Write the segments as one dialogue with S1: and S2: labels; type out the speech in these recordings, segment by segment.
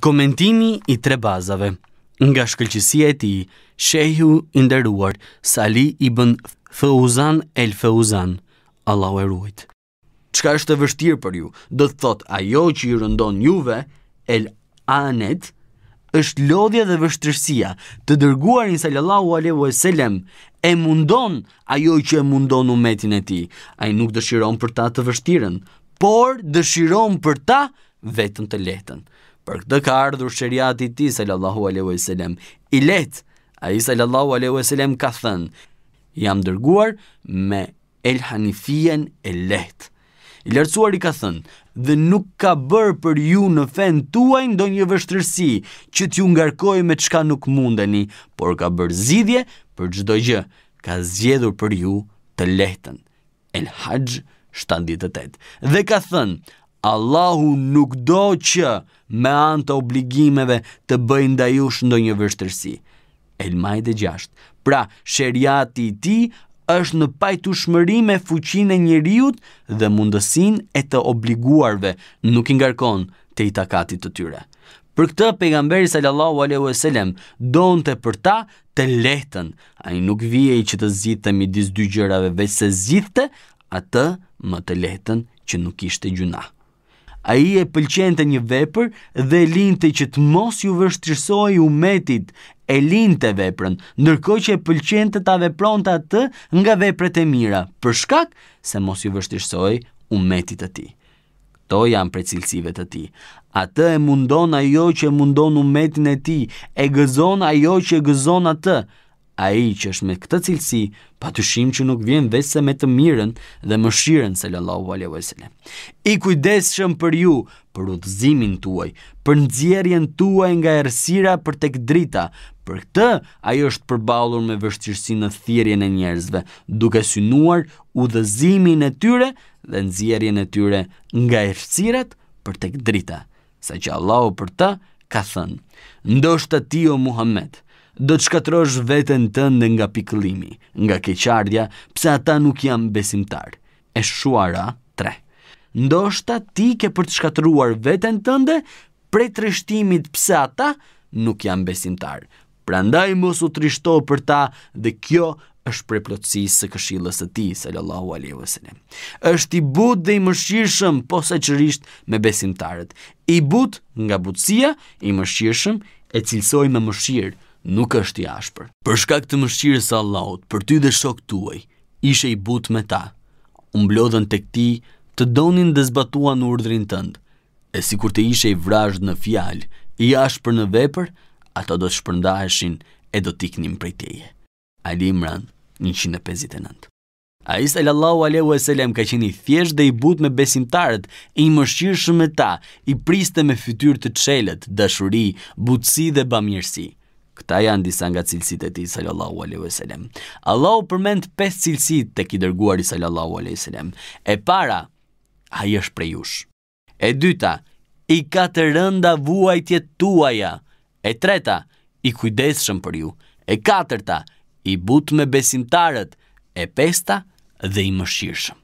S1: Komentimi i tre bazave Nga shkëllqësia e ti, Shehu i ndërruar, Sali i bën Fëuzan el Fëuzan, Allahu e ruajt. Qka është të vështirë për ju, të thot ajo që i rëndon juve, el Anet, është lodhja dhe vështërsia të dërguar një salë Allahu Alehu e Selem, e mundon ajo që e mundon u metin e ti, a i nuk dëshiron për ta të vështiren, por dëshiron për ta vetën të letën për këtë ka ardhur sheria e tij sallallahu alaihi wasallam. I let, ai sallallahu alaihi wasallam ka thënë, jam dërguar me El Hanifien e lehtë. I lartësuari ka thënë, dhe nuk ka bërë për ju në fen tuaj ndo një vështërsi që t'ju ngarkoj me çka nuk mundeni, por ka bërë zidhje për gjdo gjë, ka zgjedhur për ju të lehtën. El haqë, 78. Dhe ka thënë, Allahu nuk do që me anë të obligimeve të bëjnë da jush ndo një vështërsi. Elmaj dhe gjasht, pra shëriati ti është në pajtu shmëri me fuqin e njëriut dhe mundësin e të obliguarve nuk ingarkon të i takatit të tyre. Për këtë, pejgamberi sallallahu aleyhu e sellem të për ta të lehtën, a i nuk vijej që të zithë midis dy gjërave, veç se zithë atë më të lehtën që nuk ishte gjunahë a i e pëlqente një vepër dhe linte që të mos ju vështërsoj u metit e linte veprën, nërko që e pëlqente ta vepronta të atë nga veprët e mira, për shkak se mos ju vështërsoj u metit të ti. To janë për cilësive të ti. Atë e mundon ajo që mundon u metin e ti, e gëzon ajo që gëzon atë, a i që është me këtë cilësi, pa të shim që nuk vjen vese me të mirën dhe më shiren se lëllohu a vësile. I kujdes shëm për ju, për udhëzimin tuaj, për nëzjerjen tuaj nga ersira për tek drita, për këtë a i është përbalur me vështirësi në thirjen e njerëzve, duke synuar udhëzimin e tyre dhe nëzjerjen e tyre nga ersirat për tek drita, sa që Allahu për ta ka thënë, ndoshtë të ti o Muhammedë, do të shkatrosh veten tënde nga pikëllimi, nga keqardhja, pse ata nuk janë besimtarë. E shuara 3. Ndoshta ti ke për të shkatruar veten tënde prej trishtimit pse ata nuk janë besimtar. Prandaj mos u trishto për ta dhe kjo është për plotësisë së këshillës së Tij sallallahu alaihi wasallam. Është i but dhe i mëshirshëm posaçërisht me besimtarët. I but nga butësia, i mëshirshëm e cilësoj me mëshirë nuk është i ashpër. Për shkak të mëshirës së Allahut, për ty dhe shokët tuaj, ishe i but me ta. U mblodhën tek ti të donin dhe zbatuan urdhrin tënd. E sikur të ishe i vrazhd në fjalë, i ashpër në vepër, ata do të shpërndaheshin e do të iknin prej teje. Ali Imran 159. A i sallallahu aleyhu e selem ka qeni thjesht dhe i but me besimtarët, i mëshqirë shumë ta, i priste me fytyr të qelet, dashuri, butësi dhe bamirësi. Këta janë disa nga cilësit e ti sallallahu alaihi wasallam. Allahu përmend pesë cilësit tek i dërguari sallallahu alaihi wasallam. E para, ai është prej jush. E dyta, i ka të rënda vuajtjet tuaja. E treta, i kujdesshëm për ju. E katërta, i butë me besimtarët. E pesta, dhe i mëshirëshëm.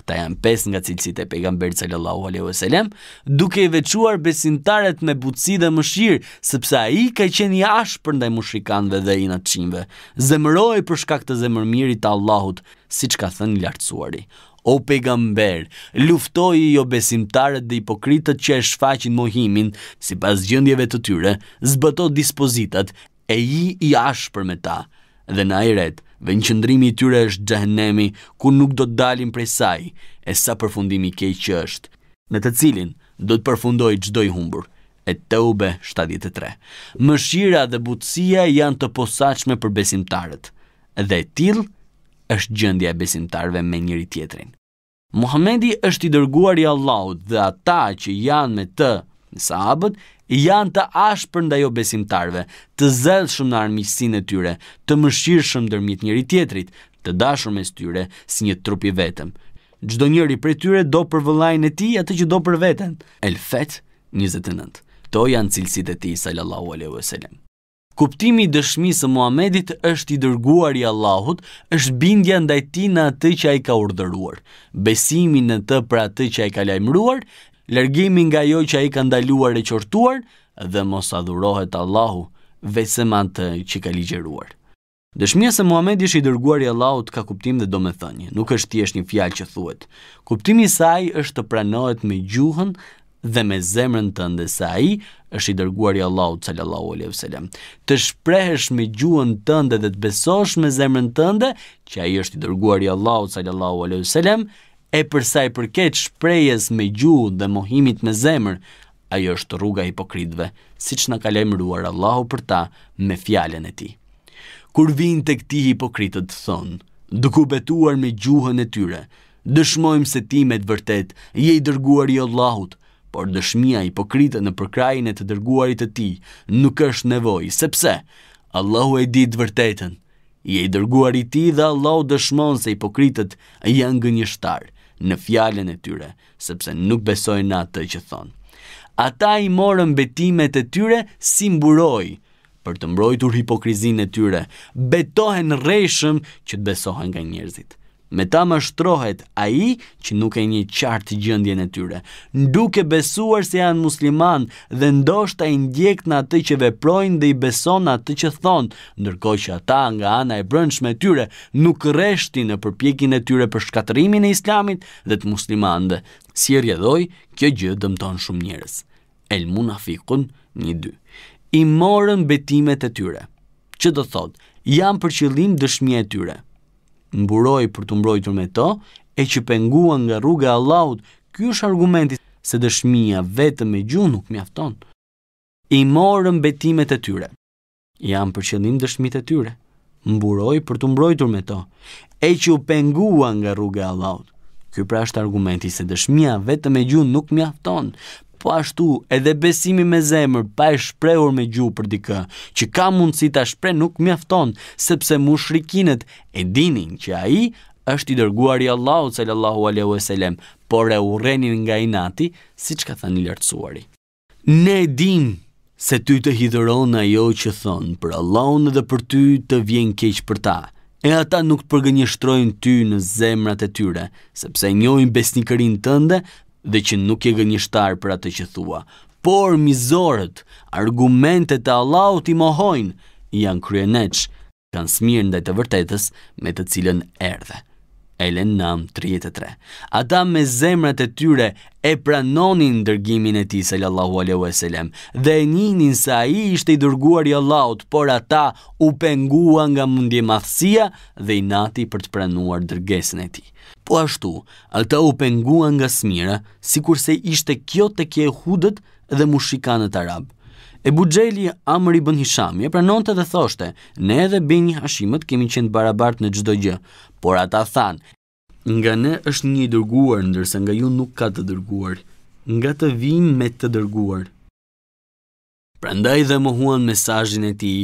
S1: Këta janë pes nga cilësit e pejgamberit sallallahu alaihi wasallam, duke i veçuar besimtarët me butësi dhe mëshirë, sepse ai ka qenë i ashpër ndaj mëshrikanve dhe inatçinëve. Zemëroi për shkak të zemërmirit të Allahut, siç ka thënë lartësuari. O pejgamber, luftoi jo besimtarët dhe hipokritët që e shfaqin mohimin sipas gjendjeve të tyre, zbato dispozitat e i i ashpër me ta dhe na i retë, dhe në qëndrimi i tyre është gjahenemi, ku nuk do të dalin prej saj, e sa përfundimi kej që është, në të cilin do të përfundoj gjdoj humbur, e të ube 73. Mëshira dhe butësia janë të posaqme për besimtarët, dhe til është gjëndja e besimtarve me njëri tjetrin. Muhamedi është i dërguar i Allahut dhe ata që janë me të në sahabët, janë të ashpër për nda jo besimtarve, të zelë shumë në armisin e tyre, të mëshirë shumë dërmit njëri tjetrit, të dashur mes tyre si një trupi vetëm. Gjdo njëri për tyre do për vëllajnë e ti atë që do për vetën. El Fet 29. To janë cilësit e ti, sallallahu aleyhu e selen. Kuptimi i dëshmisë së Muhamedit është i dërguar i Allahut, është bindja ndaj tij në atë që ai ka urdhëruar, besimi në të për atë që ai ka lajmëruar lërgimi nga jo që a i ka ndaluar e qortuar dhe mos adhurohet Allahu vesem të që ka ligjeruar. Dëshmia se Muhamedi është i dërguar i Allahut ka kuptim dhe domethënie. Nuk është thjesht një fjalë që thuhet. Kuptimi i saj është të pranohet me gjuhën dhe me zemrën tënde se ai është i dërguar i Allahut sallallahu alaihi wasallam. Të shprehesh me gjuhën tënde dhe të besosh me zemrën tënde që ai është i dërguar i Allahut sallallahu alaihi wasallam e përsa i përket shprejes me gjuhë dhe mohimit me zemër, ajo është rruga hipokritve, si që në ka ruar Allahu për ta me fjallën e ti. Kur vinë të këti hipokritët të thonë, duku betuar me gjuhën e tyre, dëshmojmë se ti me të vërtet, je i dërguar i Allahut, por dëshmia hipokritë në përkrajnë e të dërguarit e ti nuk është nevoj, sepse Allahu e ditë vërtetën, je i dërguar i ti dhe Allahu dëshmon se hipokritët janë gënjështarë në fjallën e tyre, sepse nuk besojnë në atë që thonë. Ata i morën betimet e tyre si mburoj, për të mbrojtur hipokrizin e tyre, betohen reshëm që të besohen nga njerëzit. Me ta më shtrohet a i që nuk e një qartë gjëndje në tyre. Nduke besuar se janë musliman dhe ndoshta i ndjek në atë që veprojnë dhe i beson në atë që thonë, ndërkoj që ata nga ana e brëndshme tyre nuk reshti në përpjekin e tyre për shkatërimin e islamit dhe të musliman dhe. Si rjedhoj, kjo gjë dëmton shumë njërës. El muna fikun një dy. I morën betimet e tyre. Që do thotë, jam për qëllim dëshmje e tyre mburoj për të mbrojtur me to, e që penguan nga rruga e Allahut, ky është argumenti se dëshmia vetëm me gjuhë nuk mjafton. I morën betimet e tyre. Jan për qëllim dëshmitë e tyre. Mburoj për të mbrojtur me to, e që u penguan nga rruga e Allahut. Ky pra është argumenti se dëshmia vetëm me gjuhë nuk mjafton, po ashtu edhe besimi me zemër pa e shprehur me gjuhë për dikë, që ka mundësi ta shpreh nuk mjafton, sepse mushrikinët e dinin që ai është i dërguari i Allahut sallallahu alaihi wasallam, por e urrenin nga inati, siç ka thënë lartësuari. Ne e dim se ty të hidhëron ajo që thon për Allahun dhe për ty të vjen keq për ta. E ata nuk të përgënjështrojnë ty në zemrat e tyre, sepse njojnë besnikërin tënde dhe që nuk e gënjeshtar për atë që thua, por mizorët, argumentet e Allahut i mohojnë, janë kryenëç, kanë smirë ndaj të vërtetës me të cilën erdhe. Elen Nam 33 Ata me zemrat e tyre e pranonin dërgimin e ti sallallahu alehu e selem dhe e njinin sa i ishte i dërguar i Allahut, por ata u pengua nga mundje mathësia dhe i nati për të pranuar dërgesin e ti. Po ashtu, ata u pengua nga smira, si kurse ishte kjo të kje hudët dhe mushikanët arab. E bugjeli Amr i bën Hishami e pranon të dhe thoshte, ne edhe bini Hashimët kemi qenë barabart në gjdo gjë, por ata thanë, nga ne është një dërguar, ndërse nga ju nuk ka të dërguar, nga të vim me të dërguar. Prandaj dhe më huan mesajin e ti,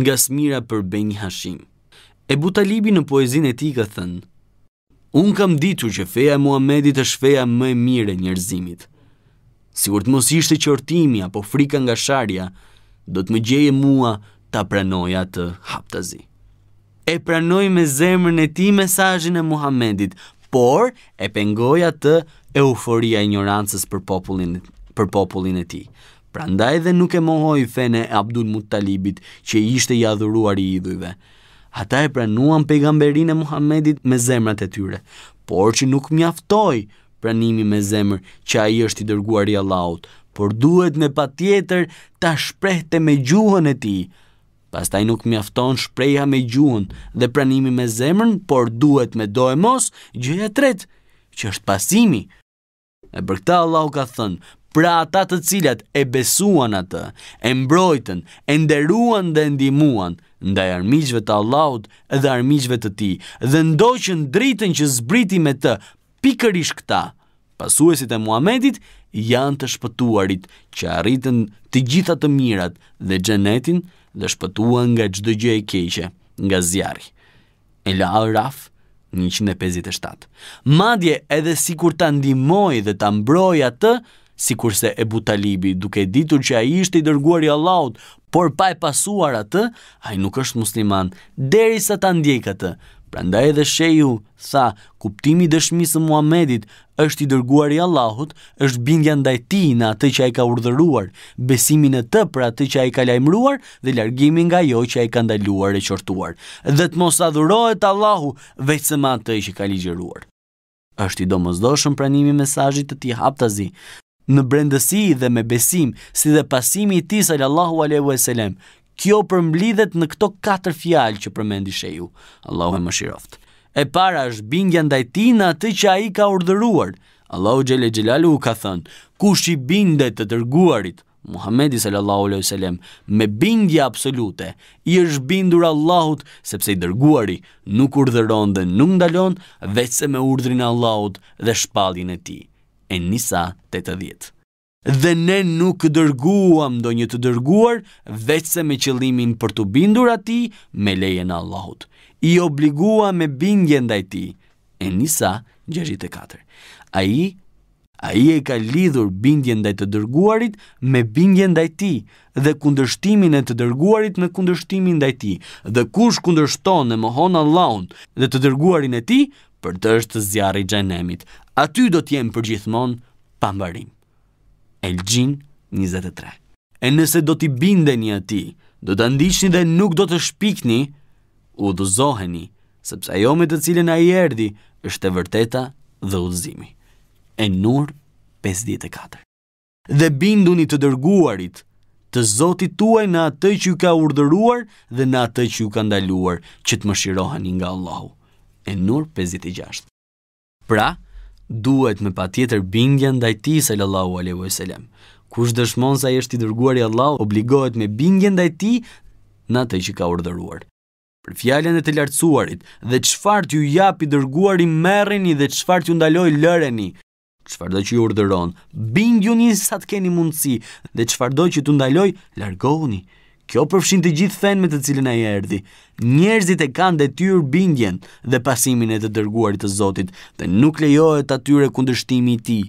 S1: nga smira për bëjnë hashim. E Butalibi në poezin e ti ka thënë, Unë kam ditur që feja e Muhamedit është feja më e mire njerëzimit. Si urtë mos ishte qërtimi apo frika nga sharja, do të më gjeje mua të pranoja të haptazi. E pranoj me zemrën e ti mesajin e Muhamedit, por e pengoja të euforia e njërancës për popullin, për popullin e ti. Pra ndaj dhe nuk e mohoj fene Abdul Mutalibit që ishte jadhuruar i idhujve. Ata e pranuan pejgamberin e Muhammedit me zemrat e tyre, por që nuk mjaftoi pranimi me zemër që ai është i dërguari i Allahut, por duhet me patjetër ta shprehte me gjuhën e tij. Pastaj nuk mjafton shpreha me gjuhën dhe pranimi me zemrën, por duhet me do e mos gjëja tretë, që është pasimi. E për këta Allahu ka thënë, pra ata të cilat e besuan atë, e mbrojtën, e nderuan dhe ndihmuan ndaj armiqve të Allahut dhe armiqve të Tij, dhe ndoqën dritën që zbriti me të pikërisht këta. Pasuesit e Muhamedit janë të shpëtuarit që arritën të gjitha të mirat dhe xhenetin dhe shpëtuan nga çdo gjë e keqe, nga zjarri. Ela Araf 157. Madje edhe sikur ta ndihmoi dhe ta mbroj atë, si kurse Ebu talibi, duke ditur që a i ishte i dërguar i Allahut, por pa e pasuar atë, a i nuk është musliman, deri sa ta ndjekë atë. Pra nda e dhe sheju, tha, kuptimi dëshmisë Muhammedit është i dërguar i Allahut, është bindja ndaj ti në atë që a i ka urdhëruar, besimin e të për atë që a i ka lajmruar dhe largimin nga jo që a i ka ndaluar e qortuar, dhe të mos adhurohet Allahu veçse ma atë të i që ka ligjeruar. është i do mëzdo mesajit të ti haptazi, në brendësi dhe me besim, si dhe pasimi i ti sallallahu aleyhu e selem. Kjo përmblidhet në këto katër fjalë që përmendi sheju. Allahu e më shiroft. E para është bindja ndaj tij në atë që a i ka urdhëruar. Allahu Gjele Gjelalu ka thënë, kush i bindet të dërguarit, Muhamedi, sallallahu alaihi wasallam me bindje absolute i është bindur Allahut sepse i dërguari nuk urdhëron dhe nuk ndalon vetëm me urdhrin e Allahut dhe shpalljen e tij e nisa 80. Dhe ne nuk dërguam do një të dërguar, veç me qëlimin për të bindur ati me lejen Allahut. I obligua me bindje ndaj ti, e nisa 64. A i, a i e ka lidhur bindjen ndaj të dërguarit me bindje ndaj ti, dhe kundërshtimin e të dërguarit me kundërshtimin ndaj ti, dhe kush kundërshton e mohon Allahun dhe të dërguarin e ti, për dërsh të zjarë i gjenemit. Aty do t'jem për gjithmon pambarim. Elgjin 23 E nëse do t'i bindeni ati, do t'a ndishni dhe nuk do të shpikni, u dhuzoheni, sepse ajo me të cilin a i erdi, është e vërteta dhe udhëzimi. E nur 54. Dhe binduni të dërguarit, të zotit tuaj në atë që ju ka urdhëruar dhe në atë që ju ka ndaluar, që të më shirohani nga Allahu e nur 56. Pra, duhet me pa tjetër bingja ndaj ti, sallallahu aleyhu e selam. Kush dëshmonë sa jeshtë i dërguar i Allah, obligohet me bingja ndaj ti, në atë që ka urdhëruar. Për fjallën e të lartësuarit, dhe qëfar të ju jap i dërguar i mereni, dhe qëfar të ju ndaloj lëreni, qëfar do që ju urdëron, bingju një sa të keni mundësi, dhe qëfar do që të ndaloj, largohuni. Kjo përfshin të gjithë fenmet me të cilin ai erdhi. Njerëzit e kanë detyrë bindjen dhe pasimin e të dërguarit të Zotit dhe nuk lejohet atyre kundërshtimi i tij.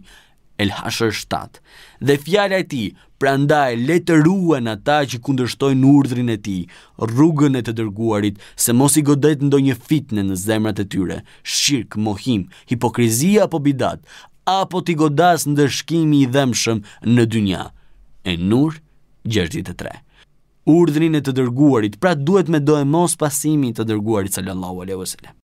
S1: El Hashr 7. Dhe fjala e tij, prandaj le të ruan ata që kundërshtojnë urdhrin e tij, rrugën e të dërguarit, se mos i godet ndonjë fitnë në zemrat e tyre, shirk, mohim, hipokrizi apo bidat, apo t'i godas ndëshkimi i dhemshëm në dynja. E nur 63 urdhrin e të dërguarit. Pra duhet me do e mos pasimi të dërguarit sallallahu alaihi wasallam.